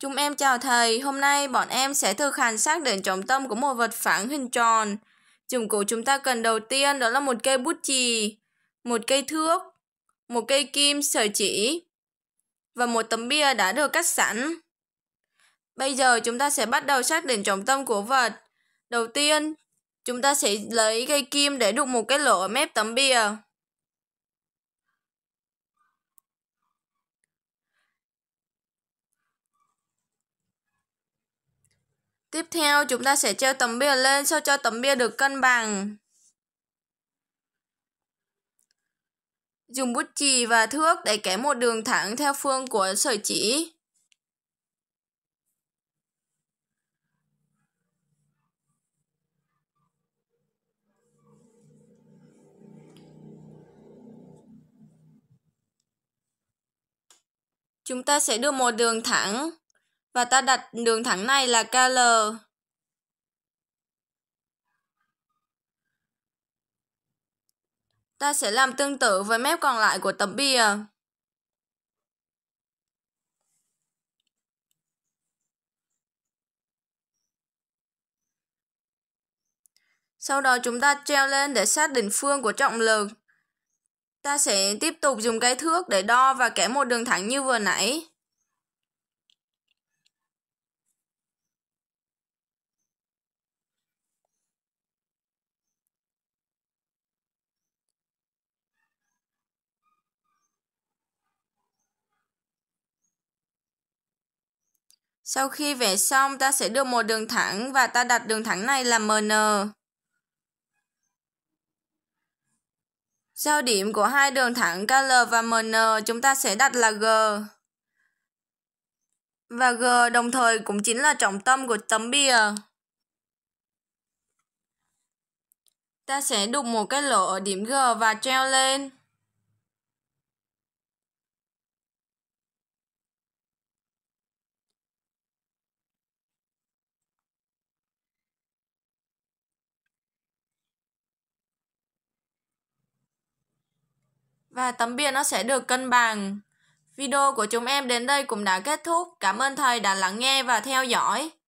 Chúng em chào thầy, hôm nay bọn em sẽ thực hành xác định trọng tâm của một vật phẳng hình tròn. Dụng cụ chúng ta cần đầu tiên đó là một cây bút chì, một cây thước, một cây kim sợi chỉ và một tấm bia đã được cắt sẵn. Bây giờ chúng ta sẽ bắt đầu xác định trọng tâm của vật. Đầu tiên, chúng ta sẽ lấy cây kim để đục một cái lỗ ở mép tấm bia. Tiếp theo, chúng ta sẽ treo tấm bia lên sao cho tấm bia được cân bằng. Dùng bút chì và thước để kẻ một đường thẳng theo phương của sợi chỉ. Chúng ta sẽ đưa một đường thẳng và ta đặt đường thẳng này là KL. Ta sẽ làm tương tự với mép còn lại của tấm bìa. Sau đó chúng ta treo lên để xác định phương của trọng lực. Ta sẽ tiếp tục dùng cây thước để đo và kẻ một đường thẳng như vừa nãy. Sau khi vẽ xong, ta sẽ được một đường thẳng và ta đặt đường thẳng này là MN. Giao điểm của hai đường thẳng KL và MN chúng ta sẽ đặt là G. Và G đồng thời cũng chính là trọng tâm của tấm bìa. Ta sẽ đục một cái lỗ ở điểm G và treo lên. và tấm bia nó sẽ được cân bằng. Video của chúng em đến đây cũng đã kết thúc. Cảm ơn thầy đã lắng nghe và theo dõi.